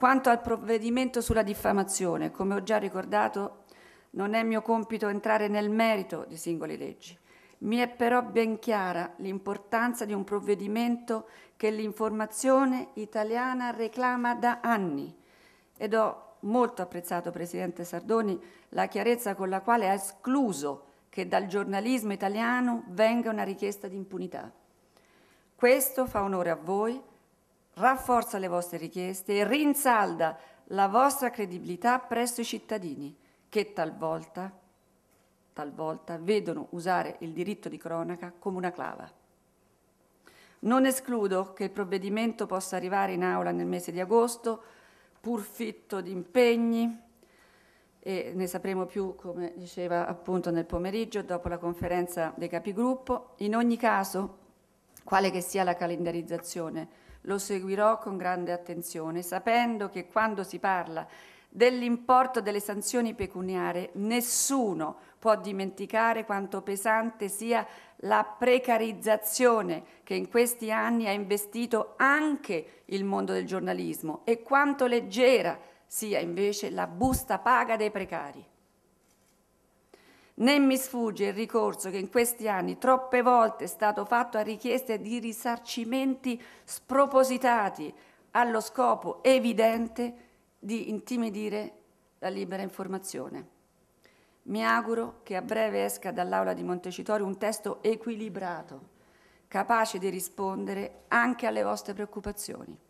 Quanto al provvedimento sulla diffamazione, come ho già ricordato, non è mio compito entrare nel merito di singole leggi. Mi è però ben chiara l'importanza di un provvedimento che l'informazione italiana reclama da anni ed ho molto apprezzato, Presidente Sardoni, la chiarezza con la quale ha escluso che dal giornalismo italiano venga una richiesta di impunità. Questo fa onore a voi rafforza le vostre richieste e rinsalda la vostra credibilità presso i cittadini che talvolta, talvolta vedono usare il diritto di cronaca come una clava. Non escludo che il provvedimento possa arrivare in aula nel mese di agosto, pur fitto di impegni, e ne sapremo più, come diceva appunto nel pomeriggio, dopo la conferenza dei capigruppo. In ogni caso, quale che sia la calendarizzazione, lo seguirò con grande attenzione, sapendo che quando si parla dell'importo delle sanzioni pecuniarie nessuno può dimenticare quanto pesante sia la precarizzazione che in questi anni ha investito anche il mondo del giornalismo e quanto leggera sia invece la busta paga dei precari. Né mi sfugge il ricorso che in questi anni troppe volte è stato fatto a richieste di risarcimenti spropositati allo scopo evidente di intimidire la libera informazione. Mi auguro che a breve esca dall'Aula di Montecitorio un testo equilibrato, capace di rispondere anche alle vostre preoccupazioni.